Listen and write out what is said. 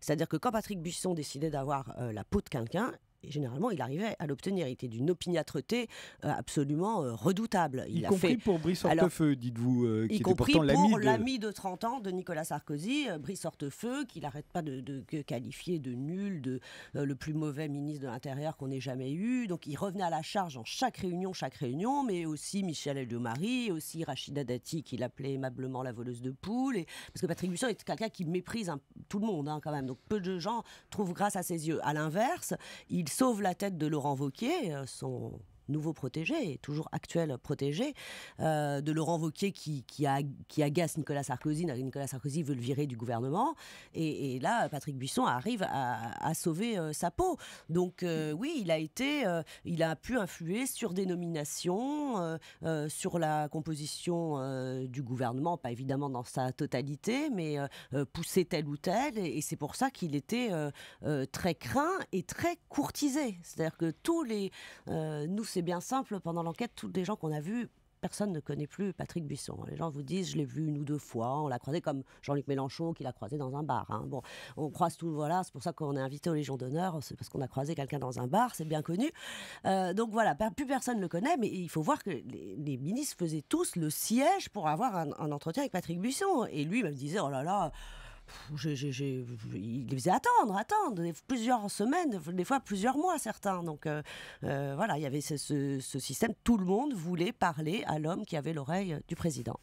C'est-à-dire que quand Patrick Buisson décidait d'avoir euh, la peau de quelqu'un, généralement, il arrivait à l'obtenir. Il était d'une opiniâtreté euh, absolument euh, redoutable. Il y a compris fait... pour Brice Hortefeux, dites-vous, euh, qui y était compris pourtant l'ami pour de... l'ami de 30 ans de Nicolas Sarkozy, Brice Hortefeux, qu'il n'arrête pas de, qualifier de nul, de le plus mauvais ministre de l'Intérieur qu'on ait jamais eu. Donc il revenait à la charge en chaque réunion, chaque réunion, mais aussi Michel Elio-Marie, aussi Rachida Dati, qu'il appelait aimablement la voleuse de poule Et... Parce que Patrick Busson est quelqu'un qui méprise tout le monde, hein, quand même. Donc peu de gens trouvent grâce à ses yeux. À l'inverse, il sauve la tête de Laurent Vauquier, euh, son nouveau protégé, toujours actuel protégé, euh, de Laurent Wauquiez qui, agace Nicolas Sarkozy. Nicolas Sarkozy veut le virer du gouvernement. Et, là, Patrick Buisson arrive à, sauver euh, sa peau. Donc euh, oui, il a été, il a pu influer sur des nominations, sur la composition du gouvernement, pas évidemment dans sa totalité, mais pousser tel ou tel. Et, c'est pour ça qu'il était très craint et très courtisé. C'est-à-dire que tous les... nous c'est bien simple. Pendant l'enquête, Toutes les gens qu'on a vus, personne ne connaît plus Patrick Buisson. Les gens vous disent, je l'ai vu une ou deux fois, on l'a croisé comme Jean-Luc Mélenchon qui l'a croisé dans un bar. Hein. Bon, on croise tout, voilà, c'est pour ça qu'on est invité aux Légions d'honneur, c'est parce qu'on a croisé quelqu'un dans un bar, c'est bien connu. Euh, donc voilà, plus personne ne le connaît, mais il faut voir que les, ministres faisaient tous le siège pour avoir un, entretien avec Patrick Buisson. Et lui, il me disait, oh là là il les faisait attendre, attendre, plusieurs semaines, des fois plusieurs mois certains. Donc euh, euh, voilà, il y avait ce, système, tout le monde voulait parler à l'homme qui avait l'oreille du président.